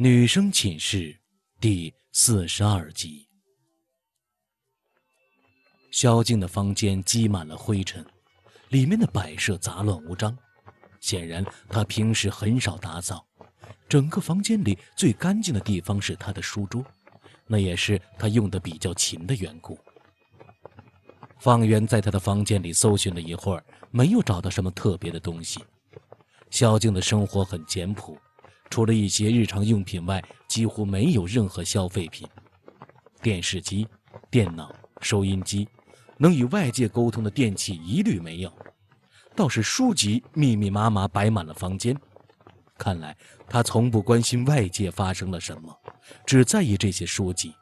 女生寝室第四十二集。萧静的房间积满了灰尘，里面的摆设杂乱无章，显然她平时很少打扫。整个房间里最干净的地方是她的书桌，那也是她用的比较勤的缘故。方圆在她的房间里搜寻了一会儿，没有找到什么特别的东西。萧静的生活很简朴。除了一些日常用品外，几乎没有任何消费品。电视机、电脑、收音机，能与外界沟通的电器一律没有。倒是书籍密密麻麻摆满了房间。看来他从不关心外界发生了什么，只在意这些书籍。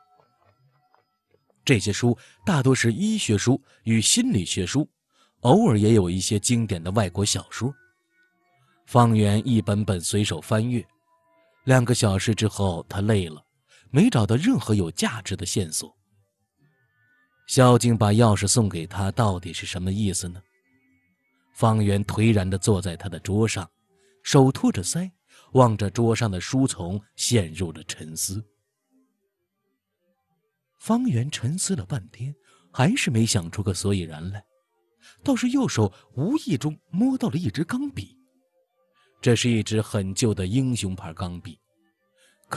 这些书大多是医学书与心理学书，偶尔也有一些经典的外国小说。方圆一本本随手翻阅。两个小时之后，他累了，没找到任何有价值的线索。萧静把钥匙送给他，到底是什么意思呢？方圆颓然地坐在他的桌上，手托着腮，望着桌上的书丛，陷入了沉思。方圆沉思了半天，还是没想出个所以然来，倒是右手无意中摸到了一支钢笔，这是一支很旧的英雄牌钢笔。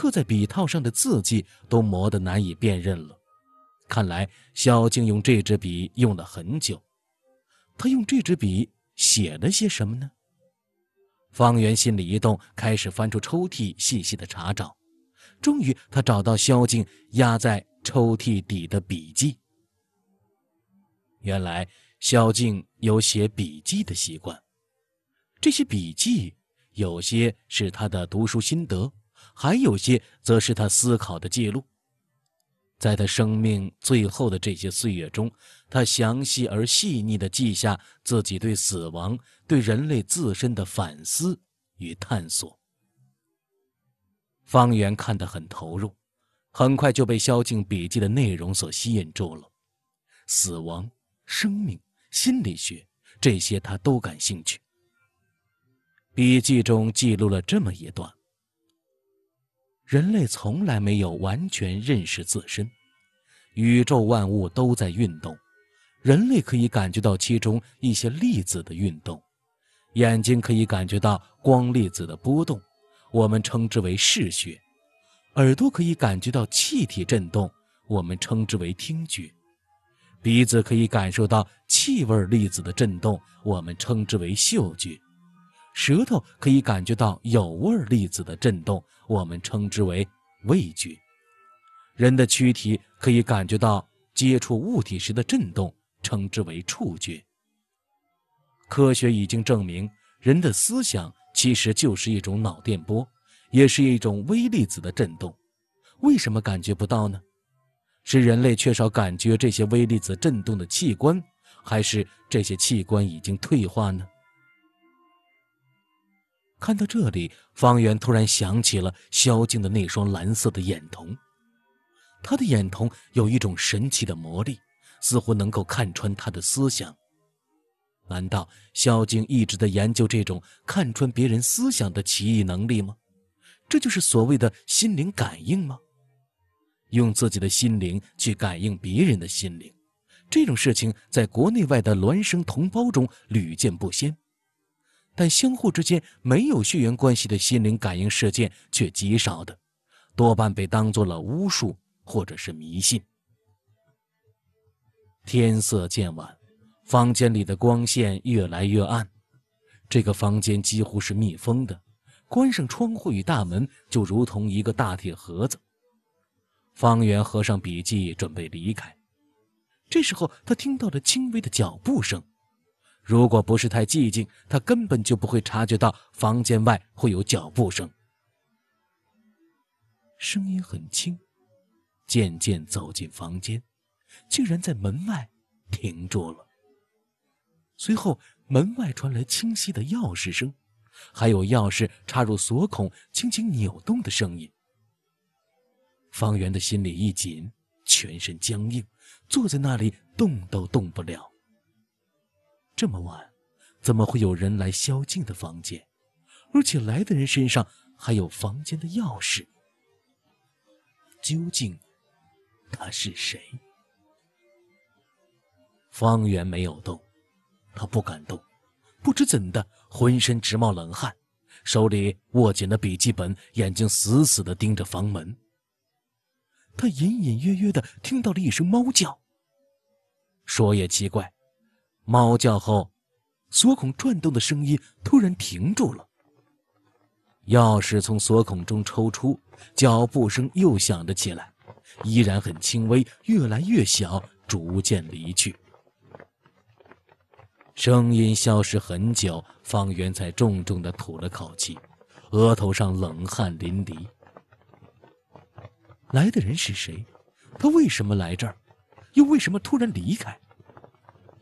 刻在笔套上的字迹都磨得难以辨认了，看来萧敬用这支笔用了很久。他用这支笔写了些什么呢？方圆心里一动，开始翻出抽屉，细细的查找。终于，他找到萧敬压在抽屉底的笔记。原来萧敬有写笔记的习惯，这些笔记有些是他的读书心得。还有些则是他思考的记录，在他生命最后的这些岁月中，他详细而细腻地记下自己对死亡、对人类自身的反思与探索。方圆看得很投入，很快就被萧静笔记的内容所吸引住了。死亡、生命、心理学，这些他都感兴趣。笔记中记录了这么一段。人类从来没有完全认识自身。宇宙万物都在运动，人类可以感觉到其中一些粒子的运动，眼睛可以感觉到光粒子的波动，我们称之为视觉；耳朵可以感觉到气体振动，我们称之为听觉；鼻子可以感受到气味粒子的震动，我们称之为嗅觉。舌头可以感觉到有味粒子的震动，我们称之为味觉。人的躯体可以感觉到接触物体时的震动，称之为触觉。科学已经证明，人的思想其实就是一种脑电波，也是一种微粒子的震动。为什么感觉不到呢？是人类缺少感觉这些微粒子震动的器官，还是这些器官已经退化呢？看到这里，方圆突然想起了萧静的那双蓝色的眼瞳。他的眼瞳有一种神奇的魔力，似乎能够看穿他的思想。难道萧静一直在研究这种看穿别人思想的奇异能力吗？这就是所谓的心灵感应吗？用自己的心灵去感应别人的心灵，这种事情在国内外的孪生同胞中屡见不鲜。但相互之间没有血缘关系的心灵感应事件却极少的，多半被当做了巫术或者是迷信。天色渐晚，房间里的光线越来越暗。这个房间几乎是密封的，关上窗户与大门就如同一个大铁盒子。方圆合上笔记，准备离开。这时候，他听到了轻微的脚步声。如果不是太寂静，他根本就不会察觉到房间外会有脚步声。声音很轻，渐渐走进房间，竟然在门外停住了。随后，门外传来清晰的钥匙声，还有钥匙插入锁孔、轻轻扭动的声音。方圆的心里一紧，全身僵硬，坐在那里动都动不了。这么晚，怎么会有人来萧静的房间？而且来的人身上还有房间的钥匙。究竟他是谁？方圆没有动，他不敢动，不知怎的，浑身直冒冷汗，手里握紧了笔记本，眼睛死死的盯着房门。他隐隐约约的听到了一声猫叫。说也奇怪。猫叫后，锁孔转动的声音突然停住了。钥匙从锁孔中抽出，脚步声又响了起来，依然很轻微，越来越小，逐渐离去。声音消失很久，方圆才重重的吐了口气，额头上冷汗淋漓。来的人是谁？他为什么来这儿？又为什么突然离开？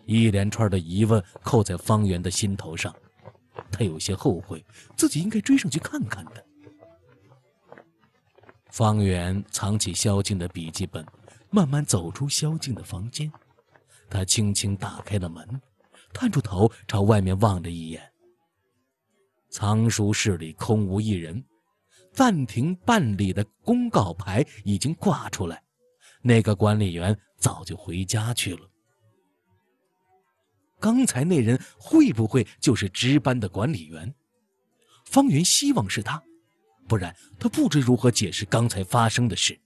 一连串的疑问扣在方圆的心头上，他有些后悔，自己应该追上去看看的。方圆藏起萧静的笔记本，慢慢走出萧静的房间。他轻轻打开了门，探出头朝外面望了一眼。藏书室里空无一人，暂停办理的公告牌已经挂出来，那个管理员早就回家去了。刚才那人会不会就是值班的管理员？方圆希望是他，不然他不知如何解释刚才发生的事。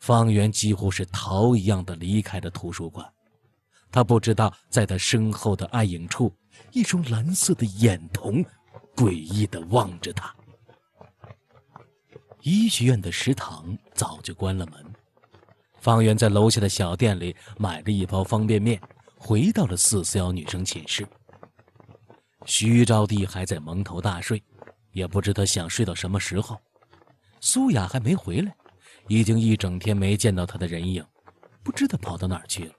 方圆几乎是逃一样的离开了图书馆，他不知道在他身后的暗影处，一双蓝色的眼瞳诡异的望着他。医学院的食堂早就关了门，方圆在楼下的小店里买了一包方便面。回到了四四幺女生寝室，徐招娣还在蒙头大睡，也不知她想睡到什么时候。苏雅还没回来，已经一整天没见到她的人影，不知道跑到哪儿去了。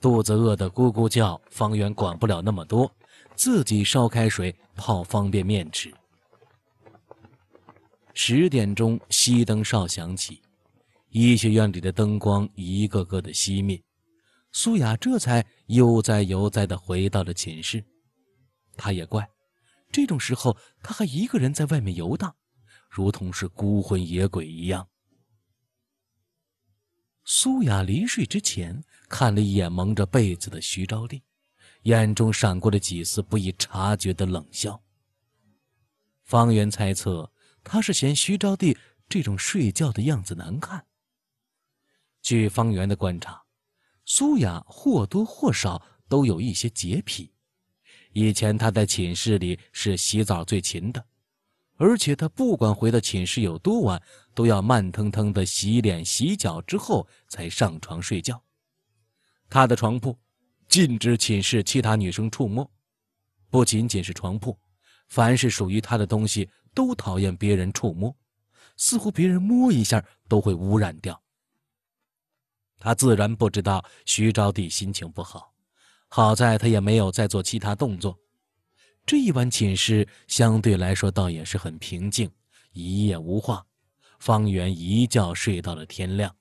肚子饿得咕咕叫，方圆管不了那么多，自己烧开水泡方便面吃。十点钟熄灯哨响起，医学院里的灯光一个个的熄灭。苏雅这才悠哉悠哉的回到了寝室，她也怪，这种时候她还一个人在外面游荡，如同是孤魂野鬼一样。苏雅临睡之前看了一眼蒙着被子的徐昭娣，眼中闪过了几丝不易察觉的冷笑。方圆猜测，他是嫌徐昭娣这种睡觉的样子难看。据方圆的观察。苏雅或多或少都有一些洁癖。以前她在寝室里是洗澡最勤的，而且她不管回到寝室有多晚，都要慢腾腾的洗脸、洗脚之后才上床睡觉。她的床铺禁止寝室其他女生触摸，不仅仅是床铺，凡是属于她的东西都讨厌别人触摸，似乎别人摸一下都会污染掉。他自然不知道徐招娣心情不好，好在他也没有再做其他动作。这一晚寝室相对来说倒也是很平静，一夜无话。方圆一觉睡到了天亮。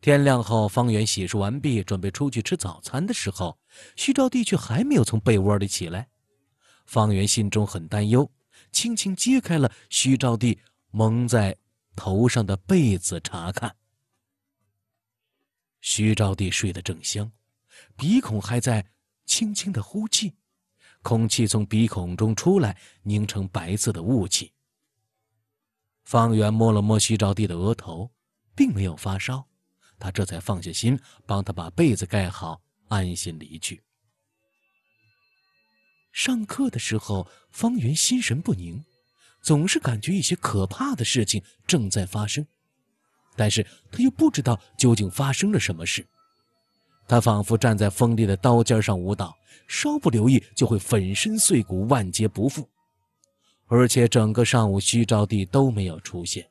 天亮后，方圆洗漱完毕，准备出去吃早餐的时候，徐招娣却还没有从被窝里起来。方圆心中很担忧，轻轻揭开了徐招娣蒙在头上的被子查看。徐招娣睡得正香，鼻孔还在轻轻的呼气，空气从鼻孔中出来，凝成白色的雾气。方圆摸了摸徐招娣的额头，并没有发烧，他这才放下心，帮他把被子盖好，安心离去。上课的时候，方圆心神不宁，总是感觉一些可怕的事情正在发生。但是他又不知道究竟发生了什么事，他仿佛站在锋利的刀尖上舞蹈，稍不留意就会粉身碎骨、万劫不复。而且整个上午徐招娣都没有出现。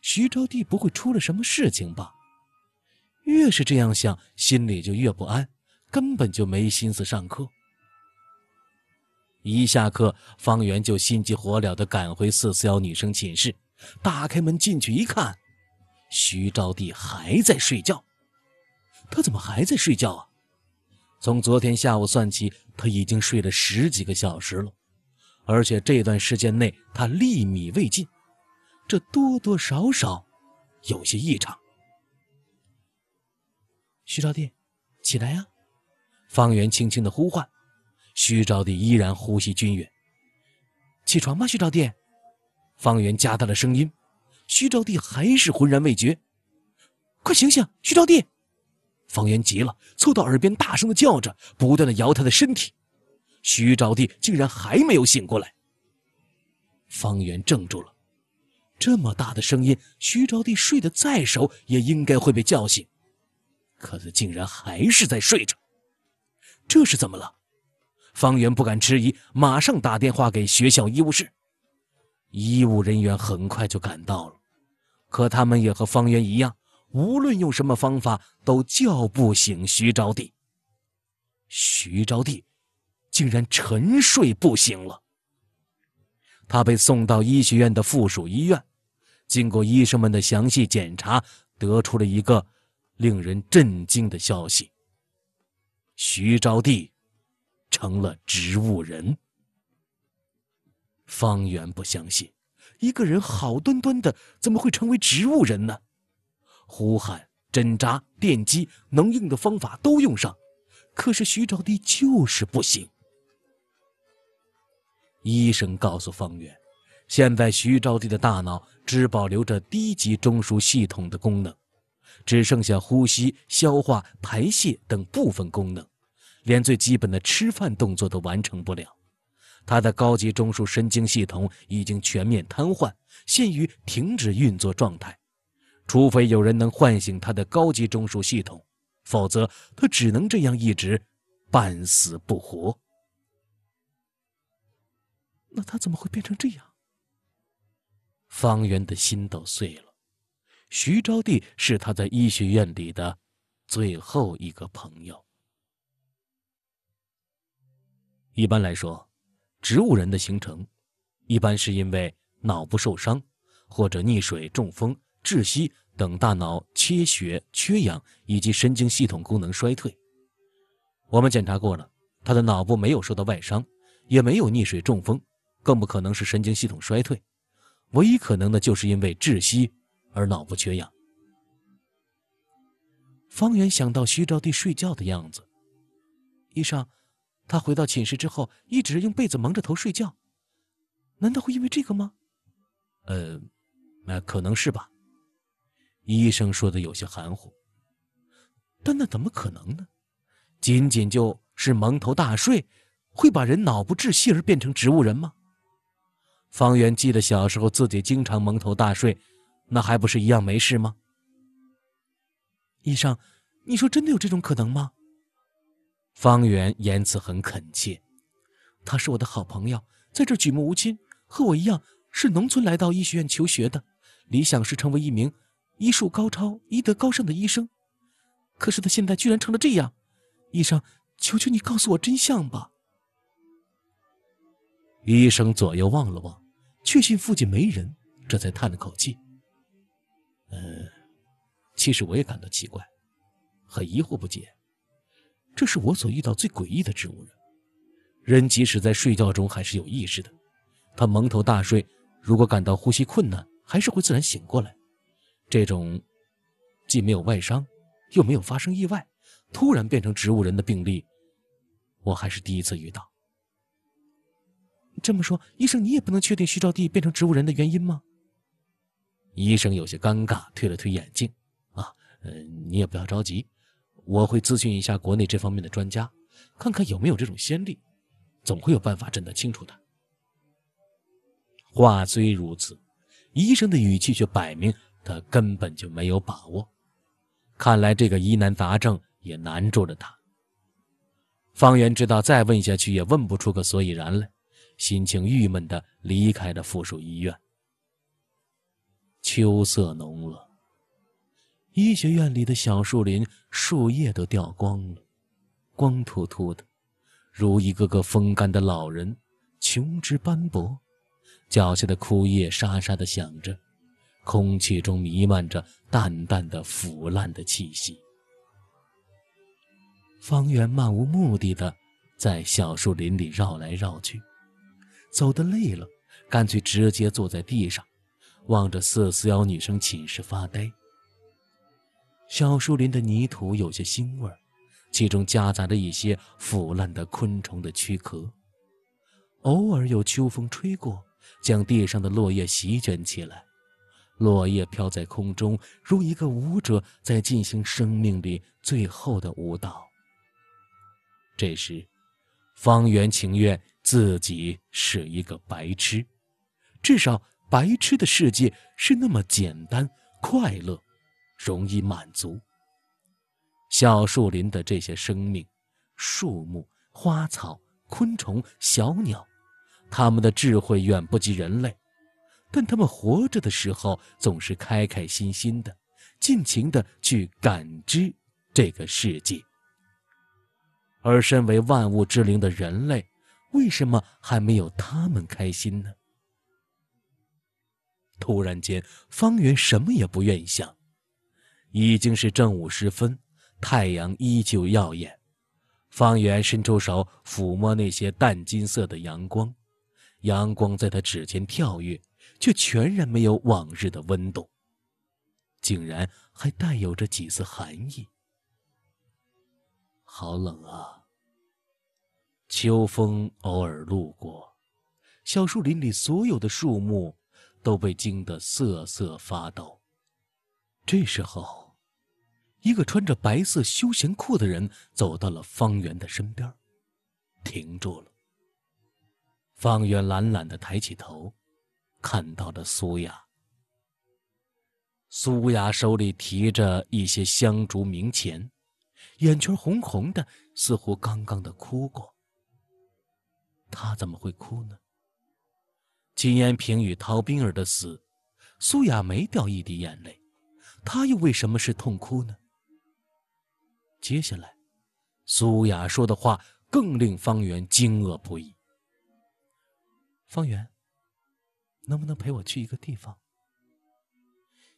徐招娣不会出了什么事情吧？越是这样想，心里就越不安，根本就没心思上课。一下课，方圆就心急火燎地赶回四四幺女生寝室。打开门进去一看，徐招娣还在睡觉。他怎么还在睡觉啊？从昨天下午算起，他已经睡了十几个小时了，而且这段时间内他粒米未进，这多多少少有些异常。徐招娣，起来呀！方圆轻轻的呼唤。徐招娣依然呼吸均匀。起床吧，徐招娣。方圆加大了声音，徐招娣还是浑然未觉。快醒醒，徐招娣！方圆急了，凑到耳边大声的叫着，不断的摇他的身体。徐招娣竟然还没有醒过来。方圆怔住了，这么大的声音，徐招娣睡得再熟也应该会被叫醒，可他竟然还是在睡着。这是怎么了？方圆不敢迟疑，马上打电话给学校医务室。医务人员很快就赶到了，可他们也和方圆一样，无论用什么方法都叫不醒徐招娣。徐招娣竟然沉睡不醒了。他被送到医学院的附属医院，经过医生们的详细检查，得出了一个令人震惊的消息：徐招娣成了植物人。方圆不相信，一个人好端端的怎么会成为植物人呢？呼喊、针扎、电击、能用的方法都用上，可是徐招娣就是不行。医生告诉方圆，现在徐招娣的大脑只保留着低级中枢系统的功能，只剩下呼吸、消化、排泄等部分功能，连最基本的吃饭动作都完成不了。他的高级中枢神经系统已经全面瘫痪，陷于停止运作状态，除非有人能唤醒他的高级中枢系统，否则他只能这样一直半死不活。那他怎么会变成这样？方圆的心都碎了。徐招娣是他在医学院里的最后一个朋友。一般来说。植物人的形成一般是因为脑部受伤，或者溺水、中风、窒息等大脑缺血、缺氧以及神经系统功能衰退。我们检查过了，他的脑部没有受到外伤，也没有溺水中风，更不可能是神经系统衰退。唯一可能的就是因为窒息而脑部缺氧。方圆想到徐招娣睡觉的样子，医生。他回到寝室之后，一直用被子蒙着头睡觉，难道会因为这个吗？呃，那可能是吧。医生说的有些含糊，但那怎么可能呢？仅仅就是蒙头大睡，会把人脑部窒息而变成植物人吗？方圆记得小时候自己经常蒙头大睡，那还不是一样没事吗？医生，你说真的有这种可能吗？方圆言辞很恳切，他是我的好朋友，在这举目无亲，和我一样是农村来到医学院求学的，理想是成为一名医术高超、医德高尚的医生。可是他现在居然成了这样，医生，求求你告诉我真相吧！医生左右望了望，确信附近没人，这才叹了口气。嗯，其实我也感到奇怪，很疑惑不解。这是我所遇到最诡异的植物人。人即使在睡觉中还是有意识的，他蒙头大睡，如果感到呼吸困难，还是会自然醒过来。这种既没有外伤，又没有发生意外，突然变成植物人的病例，我还是第一次遇到。这么说，医生，你也不能确定徐兆帝变成植物人的原因吗？医生有些尴尬，推了推眼镜：“啊，嗯，你也不要着急。”我会咨询一下国内这方面的专家，看看有没有这种先例，总会有办法诊断清楚的。话虽如此，医生的语气却摆明他根本就没有把握。看来这个疑难杂症也难住了他。方圆知道再问下去也问不出个所以然来，心情郁闷的离开了附属医院。秋色浓了。医学院里的小树林，树叶都掉光了，光秃秃的，如一个个风干的老人，穷枝斑驳。脚下的枯叶沙沙的响着，空气中弥漫着淡淡的腐烂的气息。方圆漫无目的的在小树林里绕来绕去，走得累了，干脆直接坐在地上，望着四四幺女生寝室发呆。小树林的泥土有些腥味儿，其中夹杂着一些腐烂的昆虫的躯壳。偶尔有秋风吹过，将地上的落叶席卷起来，落叶飘在空中，如一个舞者在进行生命里最后的舞蹈。这时，方圆情愿自己是一个白痴，至少白痴的世界是那么简单快乐。容易满足。小树林的这些生命，树木、花草、昆虫、小鸟，他们的智慧远不及人类，但他们活着的时候总是开开心心的，尽情的去感知这个世界。而身为万物之灵的人类，为什么还没有他们开心呢？突然间，方圆什么也不愿意想。已经是正午时分，太阳依旧耀眼。方圆伸出手抚摸那些淡金色的阳光，阳光在他指尖跳跃，却全然没有往日的温度，竟然还带有着几丝寒意。好冷啊！秋风偶尔路过，小树林里所有的树木都被惊得瑟瑟发抖。这时候，一个穿着白色休闲裤的人走到了方圆的身边，停住了。方圆懒懒的抬起头，看到了苏雅。苏雅手里提着一些香烛冥钱，眼圈红红的，似乎刚刚的哭过。她怎么会哭呢？秦延平与陶冰儿的死，苏雅没掉一滴眼泪。他又为什么是痛哭呢？接下来，苏雅说的话更令方圆惊愕不已。方圆，能不能陪我去一个地方？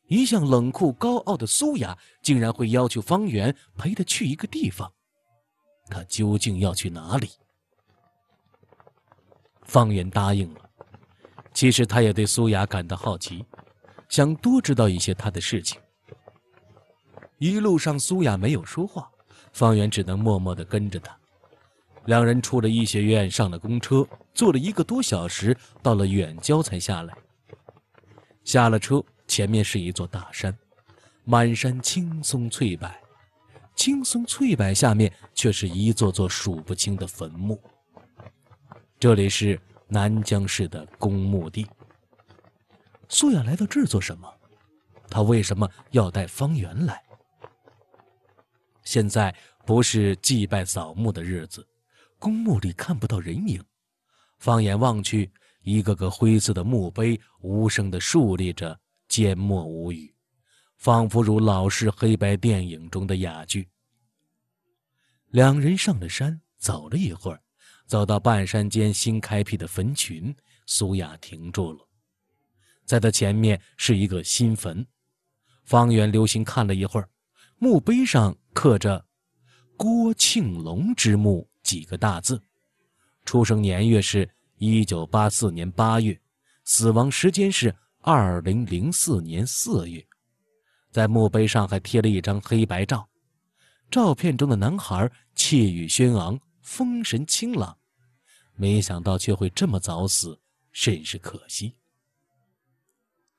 一向冷酷高傲的苏雅，竟然会要求方圆陪她去一个地方，她究竟要去哪里？方圆答应了。其实他也对苏雅感到好奇，想多知道一些她的事情。一路上，苏雅没有说话，方圆只能默默地跟着她。两人出了医学院，上了公车，坐了一个多小时，到了远郊才下来。下了车，前面是一座大山，满山青松翠柏，青松翠柏下面却是一座座数不清的坟墓。这里是南江市的公墓地。苏雅来到这儿做什么？她为什么要带方圆来？现在不是祭拜扫墓的日子，公墓里看不到人影。放眼望去，一个个灰色的墓碑无声地竖立着，缄默无语，仿佛如老式黑白电影中的哑剧。两人上了山，走了一会儿，走到半山间新开辟的坟群，苏雅停住了。在他前面是一个新坟，方圆流行看了一会儿，墓碑上。刻着“郭庆龙之墓”几个大字，出生年月是一九八四年八月，死亡时间是二零零四年四月。在墓碑上还贴了一张黑白照，照片中的男孩气宇轩昂，风神清朗。没想到却会这么早死，甚是可惜。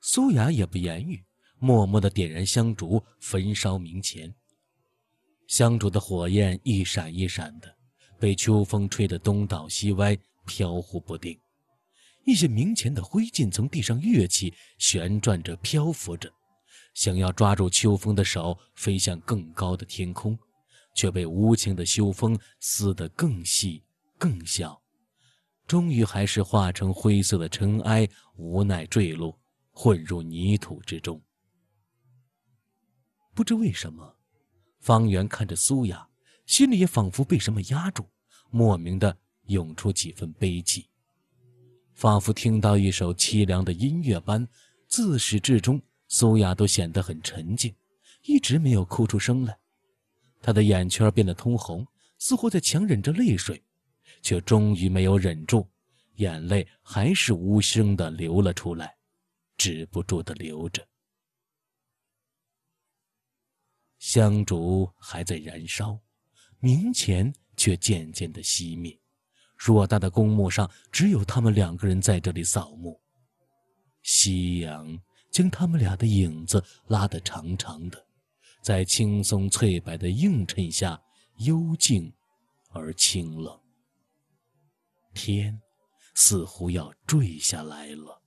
苏雅也不言语，默默地点燃香烛，焚烧冥钱。香烛的火焰一闪一闪的，被秋风吹得东倒西歪，飘忽不定。一些明钱的灰烬从地上跃起，旋转着漂浮着，想要抓住秋风的手，飞向更高的天空，却被无情的秋风撕得更细更小，终于还是化成灰色的尘埃，无奈坠落，混入泥土之中。不知为什么。方圆看着苏雅，心里也仿佛被什么压住，莫名的涌出几分悲戚，仿佛听到一首凄凉的音乐般。自始至终，苏雅都显得很沉静，一直没有哭出声来。她的眼圈变得通红，似乎在强忍着泪水，却终于没有忍住，眼泪还是无声的流了出来，止不住的流着。香烛还在燃烧，明前却渐渐的熄灭。偌大的公墓上，只有他们两个人在这里扫墓。夕阳将他们俩的影子拉得长长的，在青松翠柏的映衬下，幽静而清冷。天，似乎要坠下来了。